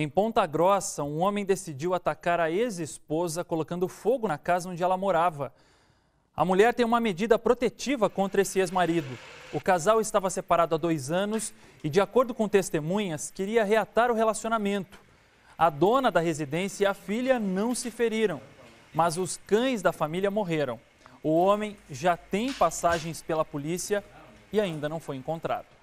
Em Ponta Grossa, um homem decidiu atacar a ex-esposa colocando fogo na casa onde ela morava. A mulher tem uma medida protetiva contra esse ex-marido. O casal estava separado há dois anos e, de acordo com testemunhas, queria reatar o relacionamento. A dona da residência e a filha não se feriram, mas os cães da família morreram. O homem já tem passagens pela polícia e ainda não foi encontrado.